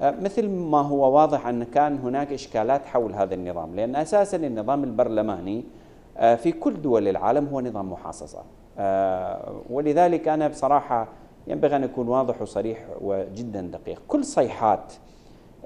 آه، مثل ما هو واضح أن كان هناك إشكالات حول هذا النظام لأن أساسا النظام البرلماني آه، في كل دول العالم هو نظام محاصصة آه، ولذلك أنا بصراحة ينبغي أن أكون واضح وصريح وجدا دقيق كل صيحات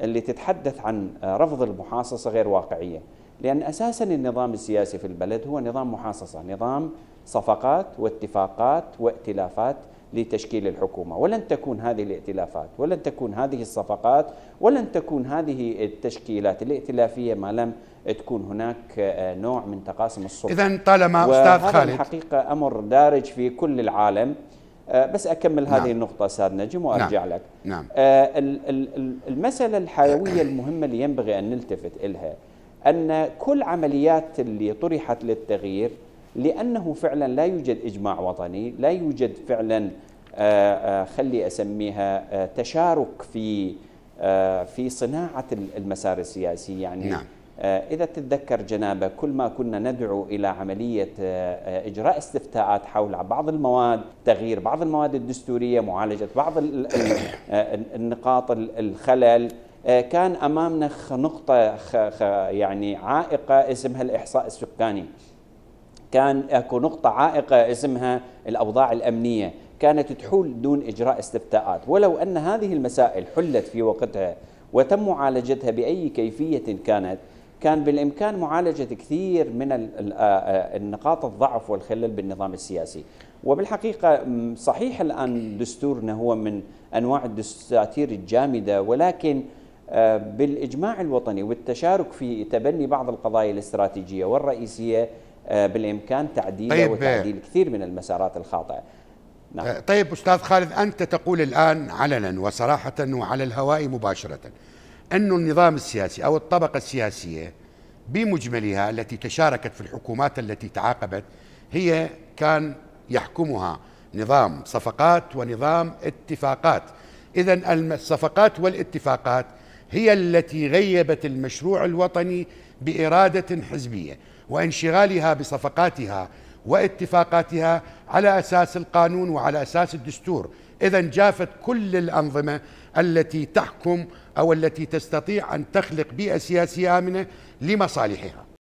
اللي تتحدث عن رفض المحاصصة غير واقعية لأن أساسا النظام السياسي في البلد هو نظام محاصصة نظام صفقات واتفاقات وائتلافات لتشكيل الحكومة ولن تكون هذه الائتلافات ولن تكون هذه الصفقات ولن تكون هذه التشكيلات الائتلافية ما لم تكون هناك آه، نوع من تقاسم السلطة إذا طالما أستاذ خالد الحقيقة أمر دارج في كل العالم آه، بس أكمل نعم. هذه النقطة أستاذ نجم نعم. وأرجع نعم. لك نعم. آه، المسألة الحيوية المهمة اللي ينبغي أن نلتفت إلها أن كل عمليات اللي طرحت للتغيير لانه فعلا لا يوجد اجماع وطني، لا يوجد فعلا آه، آه، خلي اسميها آه، تشارك في في صناعه المسار السياسي يعني نعم. إذا تتذكر جنابة كل ما كنا ندعو إلى عملية إجراء استفتاءات حول بعض المواد تغيير بعض المواد الدستورية معالجة بعض النقاط الخلل كان أمامنا نقطة يعني عائقة اسمها الإحصاء السكاني كان اكو نقطة عائقة اسمها الأوضاع الأمنية كانت تحول دون إجراء استفتاءات ولو أن هذه المسائل حلت في وقتها وتم معالجتها بأي كيفية كانت كان بالإمكان معالجة كثير من النقاط الضعف والخلل بالنظام السياسي وبالحقيقة صحيح الآن دستورنا هو من أنواع الدساتير الجامدة ولكن بالإجماع الوطني والتشارك في تبني بعض القضايا الاستراتيجية والرئيسية آه، بالامكان تعديله طيب وتعديل كثير من المسارات الخاطئه نعم. آه، طيب استاذ خالد انت تقول الان علنا وصراحه وعلى الهواء مباشره أن النظام السياسي او الطبقه السياسيه بمجملها التي تشاركت في الحكومات التي تعاقبت هي كان يحكمها نظام صفقات ونظام اتفاقات اذا الصفقات والاتفاقات هي التي غيبت المشروع الوطني باراده حزبيه وانشغالها بصفقاتها واتفاقاتها على اساس القانون وعلى اساس الدستور، اذا جافت كل الانظمه التي تحكم او التي تستطيع ان تخلق بيئه سياسيه امنه لمصالحها.